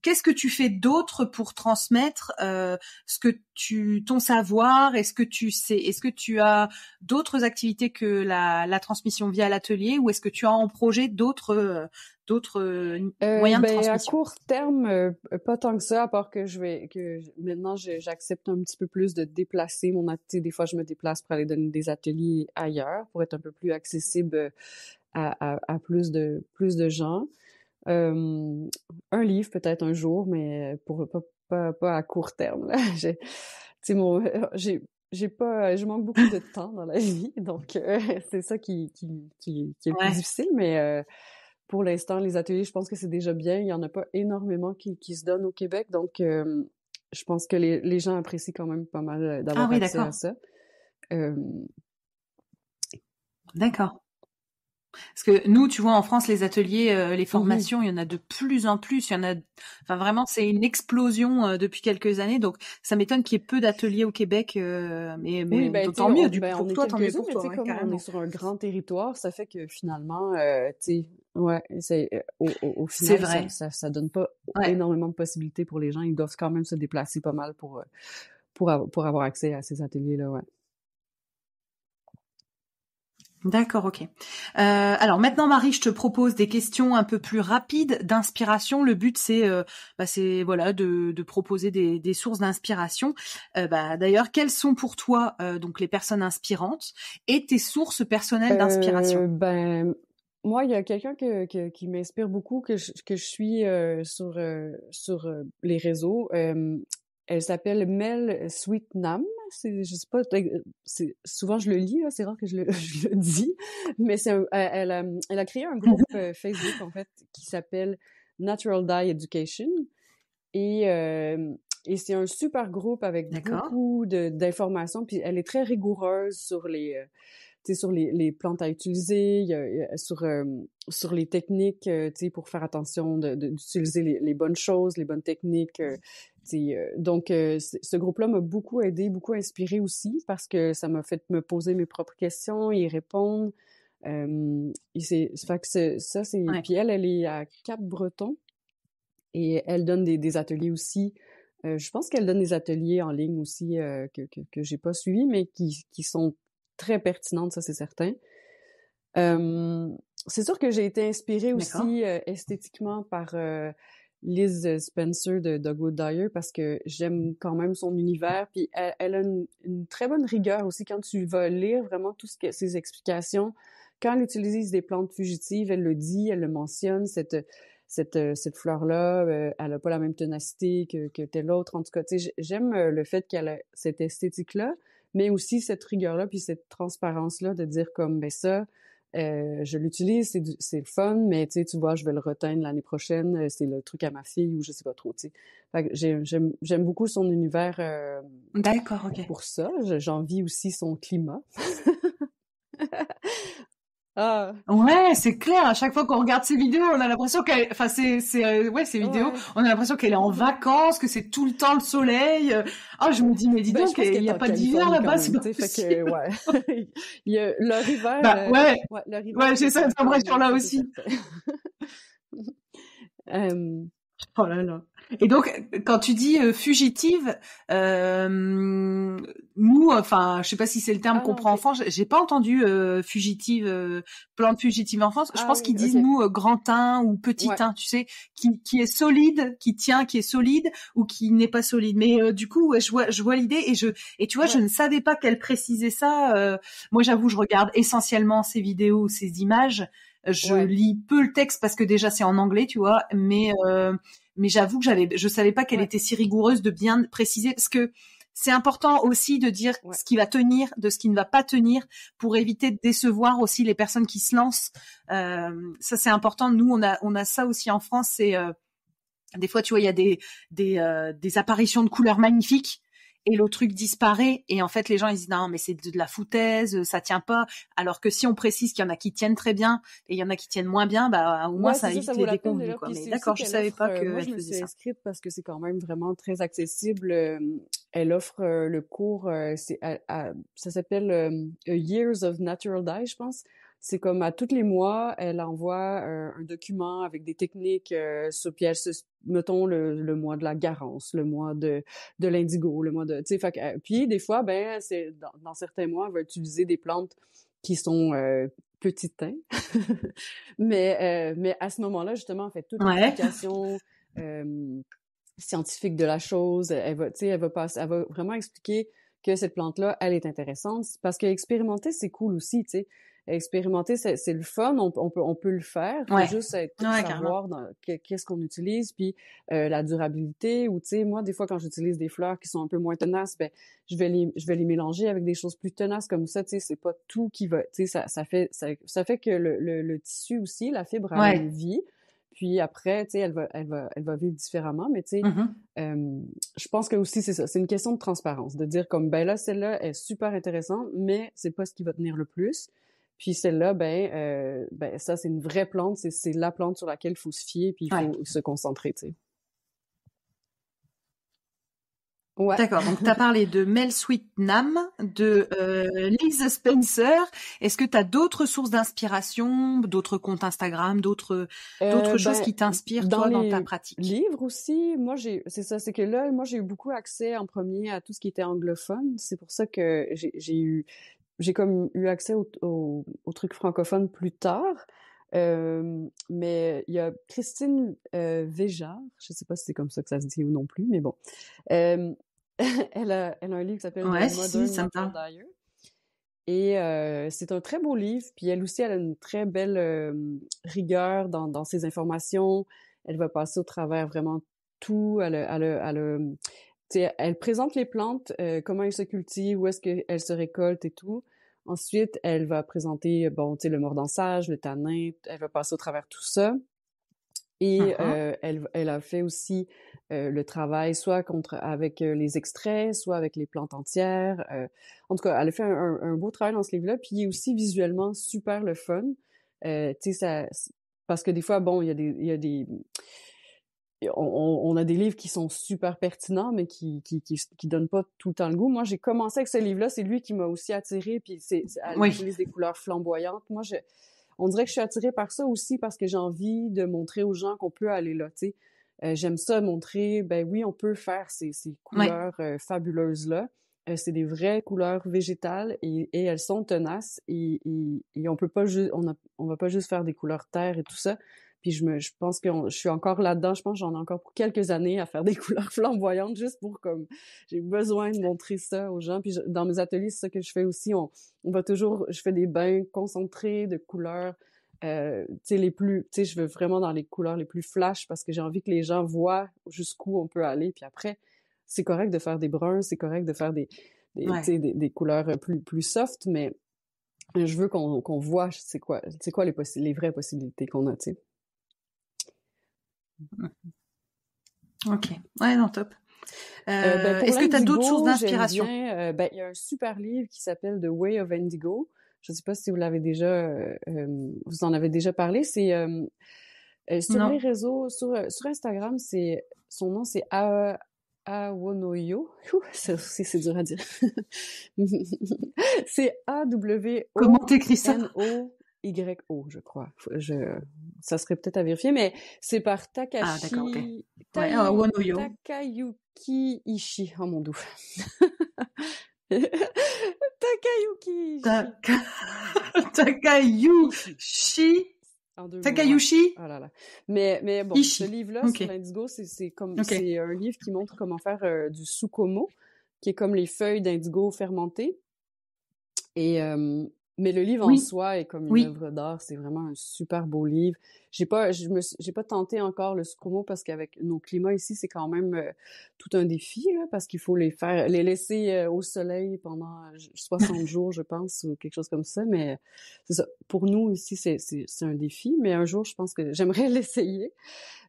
qu'est-ce que tu fais d'autre pour transmettre euh, ce que tu ton savoir Est-ce que tu sais Est-ce que tu as d'autres activités que la, la transmission via l'atelier ou est-ce que tu as en projet d'autres euh, d'autres euh, euh, moyens de ben, transmission À court terme, pas tant que ça, à part que je vais que maintenant j'accepte un petit peu plus de déplacer mon atelier. Des fois, je me déplace pour aller donner des ateliers ailleurs pour être un peu plus accessible à, à, à plus de plus de gens un livre peut-être un jour, mais pour pas, pas, à court terme. Là. J'ai, mon, euh, j'ai, j'ai pas, je manque beaucoup de temps dans la vie, donc euh, c'est ça qui, qui, qui, qui est plus difficile. Mais euh, pour l'instant, les ateliers, je pense que c'est déjà bien. Il y en a pas énormément qui, qui se donnent au Québec, donc je pense que les, les, gens apprécient quand même pas mal ah d'avoir accès à ça. D'accord. Parce que nous, tu vois, en France, les ateliers, euh, les mmh formations, il y en a de plus en plus. Il y en a, enfin vraiment, c'est une explosion euh, depuis quelques années. Donc, ça m'étonne qu'il y ait peu d'ateliers au Québec, euh, mais, mais ben, tant mieux. du, ben, pour toi, tant mieux pour toi. Hein, on est sur un grand territoire, ça fait que finalement, tu sais, ouais, c'est au, final, vrai. Ça, ça, donne pas énormément de possibilités pour les gens. Ils doivent quand même se déplacer pas mal pour pour, pour avoir accès à ces ateliers là, ouais. D'accord, ok. Euh, alors maintenant, Marie, je te propose des questions un peu plus rapides d'inspiration. Le but, c'est, euh, bah, c'est voilà, de, proposer des, sources d'inspiration. Euh, bah, d'ailleurs, quelles sont pour toi donc les personnes inspirantes et tes sources personnelles d'inspiration Ben, moi, il y a quelqu'un qui m'inspire beaucoup que je, que je suis sur sur les réseaux. Elle s'appelle Mel Sweetnam. je sais pas, euh, souvent je le lis, c'est rare que je le, je dis, mais elle, a, euh, elle, a créé un groupe mhm. euh, Facebook, en fait, qui s'appelle Natural Dye Education. Et, et c'est un super groupe avec beaucoup d'informations. Puis elle est très rigoureuse sur les, sur les, les, plantes à utiliser, sur euh, sur les techniques, euh, pour faire attention d'utiliser les, bonnes choses, les bonnes techniques. Euh, donc, ce groupe-là m'a beaucoup aidé, beaucoup inspiré aussi parce que ça m'a fait me poser mes propres questions, y répondre. Euh, c'est ça c'est puis elle elle est à Cap Breton et elle donne des, ateliers aussi. je pense qu'elle donne des ateliers en ligne aussi que que, que j'ai pas suivi mais qui qui sont très pertinente, ça c'est certain. c'est sûr que j'ai été inspirée aussi esthétiquement par Liz euh, Spencer de Dogwood Dyer parce que j'aime quand même son univers. Puis elle, a une, très bonne rigueur aussi quand tu vas lire vraiment tout ce que ses explications. Quand elle utilise des plantes fugitives, elle le dit, elle le mentionne. Cette cette, cette fleur-là, elle n'a pas la même tenacité que, que telle autre. En tout cas, j'aime le fait qu'elle a cette esthétique-là, mais aussi cette rigueur-là, puis cette transparence-là de dire comme, ben ça, euh, je l'utilise, c'est, c'est fun, mais tu vois, je vais le retenir l'année prochaine, euh, c'est le truc à ma fille ou je sais pas trop, tu sais. J'aime, j'aime, j'aime beaucoup son univers. Euh, D'accord, ok. Pour ça, j'envie aussi son climat. Ah. Ouais, c'est clair. À chaque fois qu'on regarde ces vidéos, on a l'impression qu'elle, enfin, c'est, c'est, euh, ouais, ces vidéos, on a l'impression qu'elle est en vacances, que c'est tout le temps le soleil. Ah, je me dis, mais dis bah, donc, il n'y a pas d'hiver là-bas, c'est pas possible. Que, ouais. il y a le river. Bah, ouais. Euh, ouais, j'ai cette impression-là aussi. Euh, oh là là. Et donc, quand tu dis euh, fugitive, euh, nous, enfin, je sais pas si c'est le terme ah qu'on prend en France. J'ai pas entendu euh, fugitive, fugitive, euh, de fugitive en France. Je ah pense qu'ils disent nous grand teint ou petit tu sais, qui, qui est solide, qui tient, qui est solide ou qui n'est pas solide. Mais du coup, ouais, je vois, je vois l'idée et je et tu vois, je ne savais pas qu'elle précisait ça. moi, j'avoue, je regarde essentiellement ces vidéos, ces images. Je lis peu le texte parce que déjà c'est en anglais, tu vois, mais mais j'avoue que j'avais, je savais pas qu'elle était si rigoureuse de bien préciser parce que c'est important aussi de dire ce qui va tenir, de ce qui ne va pas tenir, pour éviter de décevoir aussi les personnes qui se lancent. Euh, ça, c'est important. Nous, on a, on a ça aussi en France. Et euh, des fois, tu vois, il y a des des, euh, des apparitions de couleurs magnifiques et le truc disparaît et en fait les gens ils disent non mais c'est de la foutaise ça tient pas alors que si on précise qu'il y en a qui tiennent très bien et il y en a qui tiennent moins bien bah au moins ça évite les quoi d'accord je savais pas euh, que moi, je me suis inscrite parce que c'est quand même vraiment très accessible euh, elle offre euh, le cours ça s'appelle Years of Natural Dye je pense c'est comme à tous les mois, elle envoie euh, un document avec des techniques euh, sur mettons le, mois de la garance, le mois de de l'indigo, le mois de tu euh, puis des fois ben c'est dans, certains mois elle va utiliser des plantes qui sont petites hein. mais mais à ce moment-là justement en fait toute ouais. l'application scientifique de la chose, elle va tu elle va pas, elle va vraiment expliquer que cette plante-là, elle est intéressante parce qu'expérimenter, c'est cool aussi, tu sais expérimenter, c'est le fun, on, peut, on peut le faire. faut juste être, savoir qu'est-ce qu'on utilise, puis euh, la durabilité. Ou tu sais, moi, des fois, quand j'utilise des fleurs qui sont un peu moins tenaces, ben je vais les, je vais les mélanger avec des choses plus tenaces comme ça. Tu sais, c'est pas tout qui va. Tu sais, ça, fait, ça, fait que le, tissu aussi, la fibre elle vit, Puis après, tu sais, elle va, elle va, elle va vivre différemment. Mais tu sais, mm-hmm. euh, je pense que aussi c'est ça, c'est une question de transparence, de dire comme ben là, celle-là est super intéressante, mais c'est pas ce qui va tenir le plus. Puis celle-là, ben, euh, ben ça, c'est une vraie plante, c'est la plante sur laquelle il faut se fier, puis il faut se concentrer, tu sais. D'accord, donc tu as parlé de Mel Sweetnam, de euh, Lisa Spencer. Est-ce que tu as d'autres sources d'inspiration, d'autres comptes Instagram, d'autres euh, d'autres ben, choses qui t'inspirent toi dans ta pratique Livres aussi. Moi j'ai c'est ça, c'est que là moi j'ai eu beaucoup accès en premier à tout ce qui était anglophone, c'est pour ça que j'ai eu j'ai comme eu accès au, au trucs francophones plus tard. Euh, mais il y a Christine euh, je je sais pas si c'est comme ça que ça se dit ou non plus, mais bon. Euh, elle, a, un livre qui s'appelle ouais, Et euh, c'est un très beau livre, puis elle aussi, elle a une très belle rigueur dans, ses informations. Elle va passer au travers vraiment tout. Elle, elle, elle présente les plantes, euh, comment elles se cultivent, où est-ce qu'elles se récoltent et tout. Ensuite, elle va présenter, bon, tu sais, le mordansage, le tanin, elle va passer au travers tout ça. Et uh-huh. euh, elle, a fait aussi euh, le travail soit contre avec les extraits, soit avec les plantes entières. en tout cas, elle a fait un, beau travail dans ce livre-là, puis il est aussi visuellement super le fun. tu parce que des fois, bon, il y il y a des on, a des livres qui sont super pertinents, mais qui qui, qui, qui donnent pas tout le temps le goût. Moi, j'ai commencé avec ce livre-là, c'est lui qui m'a aussi attirée, puis c'est elle utilise des couleurs flamboyantes. Moi, je, on dirait que je suis attirée par ça aussi parce que j'ai envie de montrer aux gens qu'on peut aller là. Tu euh, j'aime ça montrer. Ben oui, on peut faire ces, ces couleurs euh, fabuleuses là. Euh, c'est des vraies couleurs végétales et, elles sont tenaces et, et, on peut pas juste on, on va pas juste faire des couleurs terre et tout ça puis je me, je pense que je suis encore là-dedans. Je pense que j'en ai encore pour quelques années à faire des couleurs flamboyantes juste pour comme j'ai besoin de montrer ça aux gens. Puis dans mes ateliers, c'est ça que je fais aussi. On, va toujours, je fais des bains concentrés de couleurs. Euh, tu sais les plus, tu sais, je veux vraiment dans les couleurs les plus flash parce que j'ai envie que les gens voient jusqu'où on peut aller. Puis après, c'est correct de faire des bruns, c'est correct de faire des, des, couleurs plus plus soft, mais je veux qu'on qu'on voit c'est quoi c'est quoi les, les vraies possibilités qu'on a tu sais Ok, ouais, non, top. Euh, euh, ben, est-ce que tu as d'autres sources d'inspiration? Euh, ben, il y a un super livre qui s'appelle The Way of Indigo. Je ne sais pas si vous l'avez déjà, vous en avez déjà parlé. C'est sur les réseaux, sur, Instagram, c'est son nom, c'est A Awonoyo. C'est dur à dire. c'est A-W-O-N-O. Yo, je crois. Je... Ça serait peut-être à vérifier, mais c'est par ah, Takashi... Ah, Takayuki Ishii. Oh, mon doux. Takayuki Takayuki. Takayushi... Takayushi oh là là. Mais, mais bon, ce livre-là, sur l'indigo, c'est un livre qui montre comment faire euh, du sukomo, qui est comme les feuilles d'indigo fermentées. Et euh, mais le livre en soi est comme une œuvre d'art. C'est vraiment un super beau livre. J'ai pas, je me, j'ai pas tenté encore le Sukumo parce qu'avec nos climats ici, c'est quand même euh, tout un défi là, parce qu'il faut les faire, les laisser euh, au soleil pendant 60 jours, je pense, ou quelque chose comme ça. Mais Pour nous ici, c'est, un défi. Mais un jour, je pense que j'aimerais l'essayer.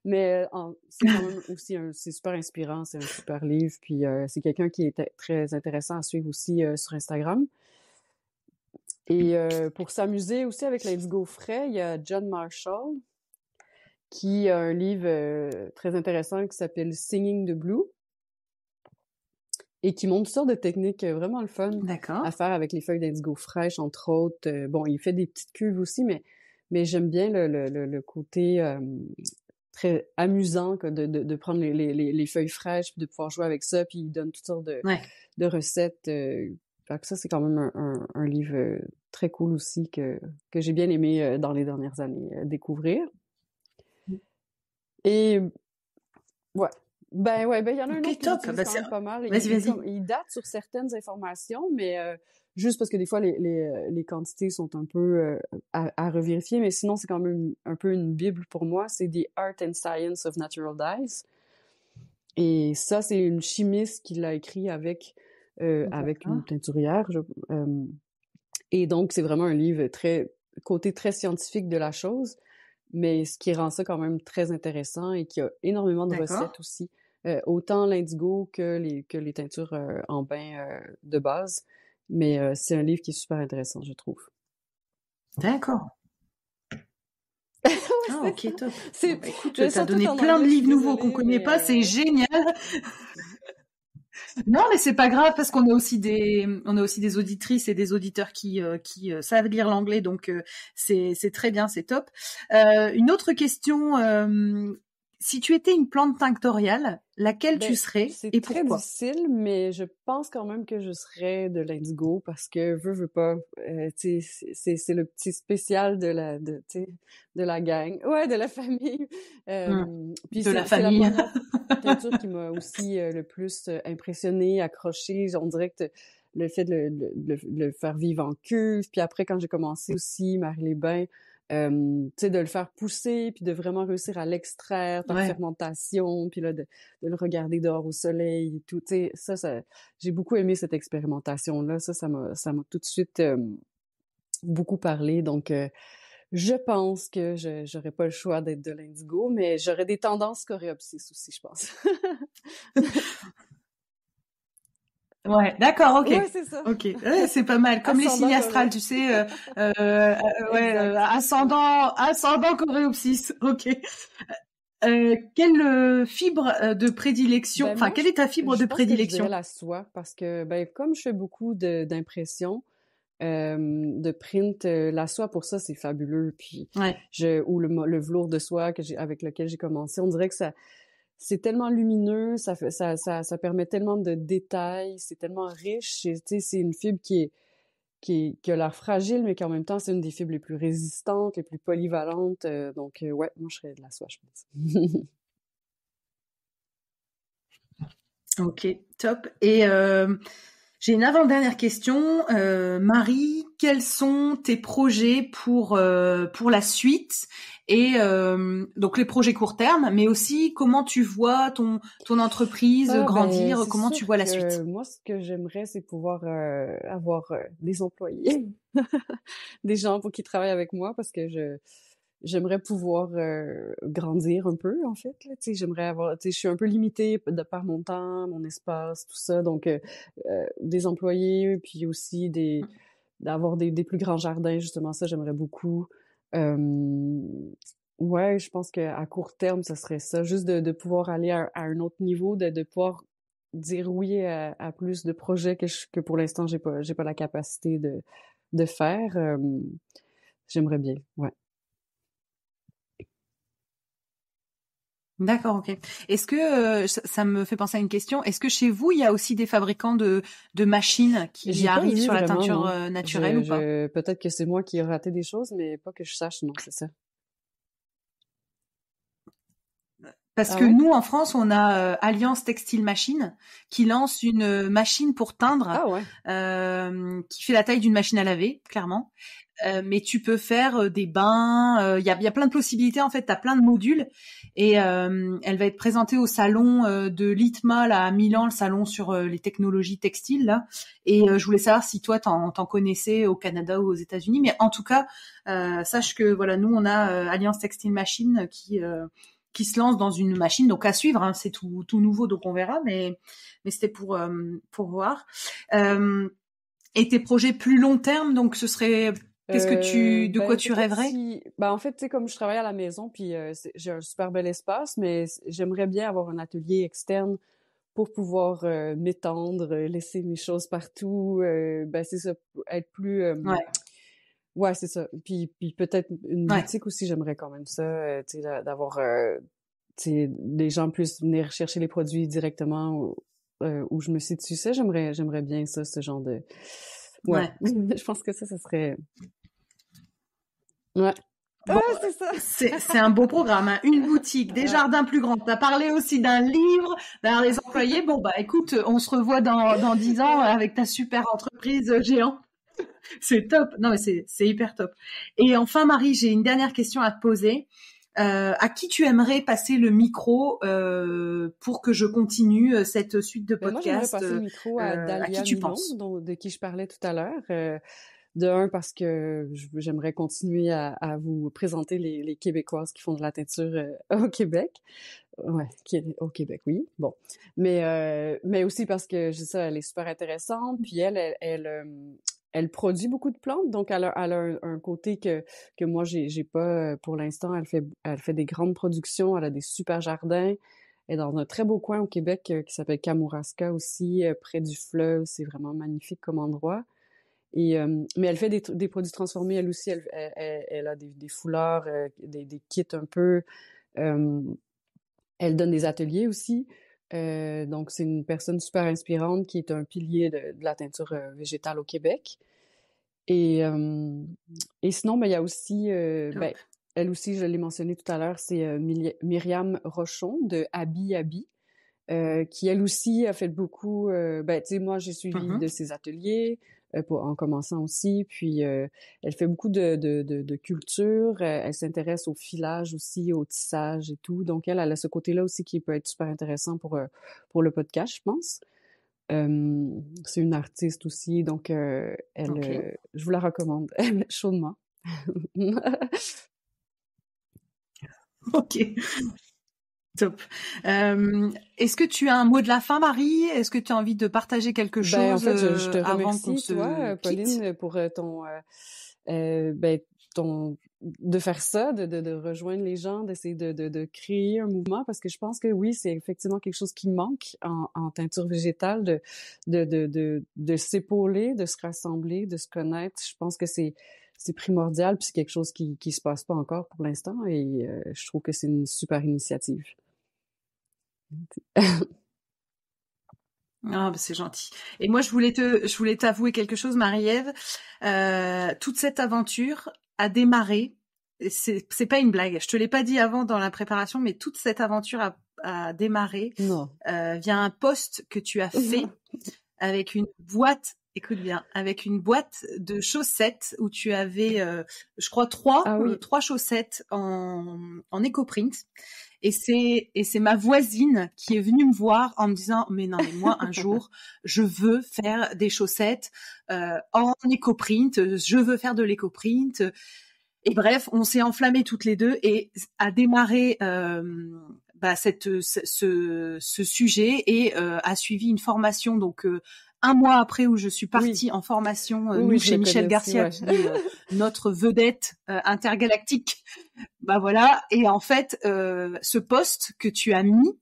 Mais euh, c'est quand même aussi un, c'est super inspirant. C'est un super livre. Puis c'est quelqu'un qui est très intéressant à suivre aussi sur Instagram. Et euh, pour s'amuser aussi avec l'indigo frais, il y a John Marshall qui a un livre euh, très intéressant qui s'appelle Singing the Blue et qui montre toutes sortes de techniques euh, vraiment le fun à faire avec les feuilles d'indigo fraîches, entre autres. bon, il fait des petites cuves aussi, mais, mais j'aime bien le, côté très amusant de, prendre les, feuilles fraîches, de pouvoir jouer avec ça, puis il donne toutes sortes de recettes ça, c'est quand même un, livre euh, très cool aussi que, que j'ai bien aimé euh, dans les dernières années euh, découvrir. Mm. Et ouais. Ben ouais, ben il y en a un autre qui ah, ben, est... pas mal. Il, date sur certaines informations, mais juste parce que des fois les, quantités sont un peu à, revérifier, mais sinon c'est quand même un peu une bible pour moi. C'est The Art and Science of Natural Dyes. Et ça, c'est une chimiste qui l'a écrit avec euh, ah, avec une teinturière. et donc, c'est vraiment un livre très côté très scientifique de la chose, mais ce qui rend ça quand même très intéressant et qui a énormément de recettes aussi, autant l'indigo que les que les teintures en bain de base. Mais c'est un livre qui est super intéressant, je trouve. D'accord. ah, ok, top. Bah, écoute, t'as donné plein de livres nouveaux qu'on connaît pas, c'est génial. Non, mais c'est pas grave parce qu'on a aussi des on a aussi des auditrices et des auditeurs qui euh, qui euh, savent lire l'anglais, donc euh, c'est c'est très bien, c'est top. une autre question si tu étais une plante tinctoriale, laquelle tu ben, serais et pourquoi? C'est très difficile, mais je pense quand même que je serais de l'indigo parce que veux veux pas, euh, c'est le petit spécial de la de de la gang, ouais, de la famille. Mmh. Euh, puis de la famille. peinture qui m'a aussi euh, le plus impressionnée, accrochée, on dirait que le fait de le, faire vivre en cuve, puis après quand j'ai commencé aussi Marie-Les Bains, euh, de le faire pousser, puis de vraiment réussir à l'extraire par fermentation, puis là, de, le regarder dehors au soleil tout, tu ça, j'ai beaucoup aimé cette expérimentation-là, ça, ça m'a, tout de suite euh, beaucoup parlé, donc... Euh, je pense que je n'aurais pas le choix d'être de l'indigo, mais j'aurais des tendances coréopsis aussi, je pense. Ouais, d'accord, ok. Ouais, c'est ça. Ok, c'est pas mal. Comme les signes astrales, tu sais, euh, euh ouais, euh, ascendant, ascendant coréopsis. Ok. Euh, quelle fibre de prédilection, ben, enfin, quelle est ta fibre de prédilection La soie, parce que ben, comme je fais beaucoup d'impressions, de, de print, la soie pour ça c'est fabuleux. Puis, je, ou le, velours de soie que avec lequel j'ai commencé, on dirait que ça, c'est tellement lumineux, ça, fait, ça, permet tellement de détails, c'est tellement riche. C'est une fibre qui, est, qui, a l'air fragile, mais qui en même temps, c'est une des fibres les plus résistantes, les plus polyvalentes. Euh, donc, euh, ouais, moi, je serais de la soie, je pense. ok, top. Et euh, j'ai une avant-dernière question. Euh, Marie, quels sont tes projets pour, euh, pour la suite et euh, donc les projets court terme, mais aussi comment tu vois ton, ton entreprise ah, ben, grandir, comment tu vois la suite Moi, ce que j'aimerais, c'est pouvoir euh, avoir euh, des employés, des gens pour qui travaillent avec moi parce que je j'aimerais pouvoir euh, grandir un peu en fait sais, j'aimerais avoir je suis un peu limitée de par mon temps mon espace tout ça donc euh, euh, des employés puis aussi des mmh. d'avoir des, plus grands jardins justement ça j'aimerais beaucoup ouais je pense que à court terme ce serait ça juste de, pouvoir aller à, un autre niveau de, de pouvoir dire oui à, plus de projets que, que pour l'instant j'ai pas j'ai pas la capacité de de faire j'aimerais bien ouais D'accord, ok. Est-ce que euh, ça, me fait penser à une question Est-ce que chez vous, il y a aussi des fabricants de, machines qui arrivent sur la teinture euh, naturelle ou pas Peut-être que c'est moi qui ai raté des choses, mais pas que je sache, non, c'est ça. Parce ah que nous, en France, on a euh, Alliance Textile Machine qui lance une machine pour teindre ah qui fait la taille d'une machine à laver, clairement, euh, mais tu peux faire euh, des bains. Euh, il y, a, plein de possibilités en fait. Tu as plein de modules et elle va être présentée au salon de l'ITMA là à Milan, le salon sur les technologies textiles là. Et je voulais savoir si toi t'en, t'en connaissais au Canada ou aux États-Unis. Mais en tout cas, sache que voilà, nous on a Alliance Textile Machine qui qui se lance dans une machine. Donc à suivre, hein. c'est tout, nouveau, donc on verra. Mais mais c'était pour pour voir. et tes projets plus long terme, donc ce serait Qu'est-ce que tu, euh, de ben, quoi tu rêverais ben, en fait, c'est comme je travaille à la maison, puis euh, j'ai un super bel espace, mais j'aimerais bien avoir un atelier externe pour pouvoir euh, m'étendre, laisser mes choses partout, ben c'est ça, être plus ouais. c'est ça. Puis, puis peut-être une boutique aussi, j'aimerais quand même ça, tu sais, d'avoir, euh, tu sais, les gens puissent venir chercher les produits directement où, où je me situe. Ça, j'aimerais, j'aimerais bien ça, ce genre de. Ouais. je pense que ça, ce serait Ouais. c'est un beau programme, hein. une boutique, des jardins plus grands. as parlé aussi d'un livre, d'un des employés. Bon bah écoute, on se revoit dans dix ans avec ta super entreprise euh, géant. C'est top. Non c'est hyper top. Et enfin Marie, j'ai une dernière question à te poser. Euh, à qui tu aimerais passer le micro euh, pour que je continue cette suite de ben, podcasts à qui tu penses de qui je parlais tout à l'heure. De un, parce que j'aimerais continuer à, vous présenter les, Québécoises qui font de la teinture euh, au Québec. Ouais, au Québec, oui. Bon. Mais, euh, mais aussi parce que, je sais, elle est super intéressante. Puis elle, elle, elle, euh, produit beaucoup de plantes, donc elle a, un, côté que que moi j'ai j'ai pas pour l'instant. Elle fait elle fait des grandes productions, elle a des super jardins. Elle est dans un très beau coin au Québec qui s'appelle Kamouraska aussi, près du fleuve. C'est vraiment magnifique comme endroit. Euh, mais elle fait des, produits transformés, elle aussi, elle, a des, foulards, euh, des, kits un peu. elle donne des ateliers aussi. Euh, donc, c'est une personne super inspirante qui est un pilier de, la teinture végétale au Québec. Et, et sinon, ben, il y a aussi, ben, elle aussi, je l'ai mentionné tout à l'heure, c'est Myriam Rochon de Habi Habi. qui elle aussi a fait beaucoup. Ben, tu sais, moi j'ai suivi mm-hmm. de ses ateliers. Euh, en commençant aussi. Puis euh, elle fait beaucoup de, de, de, culture. Euh, elle s'intéresse au filage aussi, au tissage et tout. Donc elle, elle a ce côté-là aussi qui peut être super intéressant pour, pour le podcast, je pense. c'est une artiste aussi, donc elle, je vous la recommande chaudement. ok. Top. Euh, est-ce que tu as un mot de la fin, Marie Est-ce que tu as envie de partager quelque ben, chose je, te euh, remercie, toi, euh, Pauline, pour ton, ben, ton, de faire ça, de, de, rejoindre les gens, d'essayer de, de, de, créer un mouvement, parce que je pense que oui, c'est effectivement quelque chose qui manque en, en teinture végétale, de, de, de, de, s'épauler, de se rassembler, de se connaître. Je pense que c'est c'est primordial, puis c'est quelque chose qui qui se passe pas encore pour l'instant, et je trouve que c'est une super initiative. Ah, bah, c'est gentil. Et moi, je voulais te, je voulais t'avouer quelque chose, Marie-Ève. Euh, toute cette aventure a démarré. C'est, c'est pas une blague. Je te l'ai pas dit avant dans la préparation, mais toute cette aventure a, démarré non. Euh, via un poste que tu as fait avec une boîte. Écoute bien, avec une boîte de chaussettes où tu avais, euh, je crois, trois, ah trois chaussettes en, en éco-print et c'est et c'est ma voisine qui est venue me voir en me disant mais non mais moi un jour je veux faire des chaussettes euh, en éco-print, je veux faire de léco Et bref, on s'est enflammés toutes les deux et a démarré euh, bah, cette ce, sujet et euh, a suivi une formation donc un mois après où je suis partie en formation chez Michel Garcia, notre vedette intergalactique bah voilà. Et en fait, euh, ce poste que tu as mis,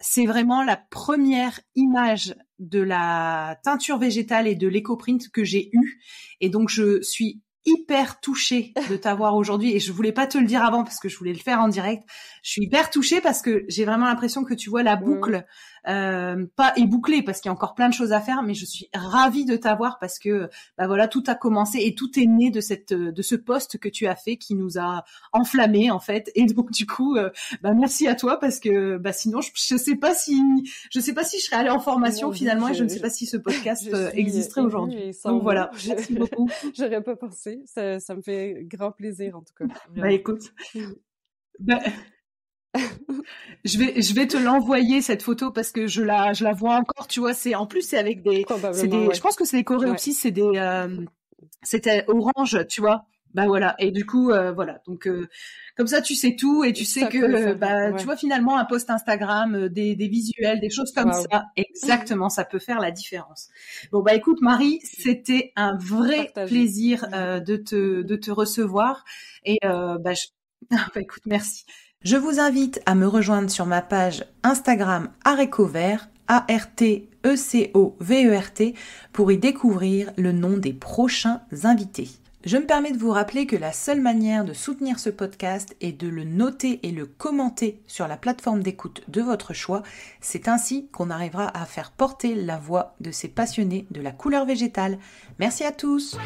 c'est vraiment la première image de la teinture végétale et de léco que j'ai eue. Et donc, je suis hyper touchée de t'avoir aujourd'hui et je voulais pas te le dire avant parce que je voulais le faire en direct. Je suis hyper touchée parce que j'ai vraiment l'impression que tu vois la mmh. boucle euh, pas et bouclé parce qu'il y a encore plein de choses à faire. Mais je suis ravie de t'avoir parce que bah voilà, tout a commencé et tout est né de cette de ce poste que tu as fait qui nous a enflammé en fait. Et donc du coup, euh, bah merci à toi parce que bah sinon je, sais pas si je sais pas si je serais allée en formation finalement et je, ne sais pas si ce podcast euh, existerait aujourd'hui. Donc voilà, beaucoup. J'aurais pas pensé. Ça, ça me fait grand plaisir en tout cas. Bah écoute je vais je vais te l'envoyer cette photo parce que je la je la vois encore. Tu vois, c'est en plus c'est avec des, c'est des je pense que c'est des coréopsis, c'est des euh, c'était orange, tu vois. Bah voilà. Et du coup euh, voilà. Donc euh, comme ça tu sais tout et tu sais que bah, tu vois finalement un post Instagram, des, des visuels, des choses comme ça. Exactement, ça peut faire la différence. Bon bah écoute Marie, c'était un vrai plaisir de te de te recevoir et bah, bah écoute merci. Je vous invite à me rejoindre sur ma page Instagram #arécovert A-R-T-E-C-O-V-E-R-T, e e pour y découvrir le nom des prochains invités. Je me permets de vous rappeler que la seule manière de soutenir ce podcast est de le noter et le commenter sur la plateforme d'écoute de votre choix. C'est ainsi qu'on arrivera à faire porter la voix de ces passionnés de la couleur végétale. Merci à tous!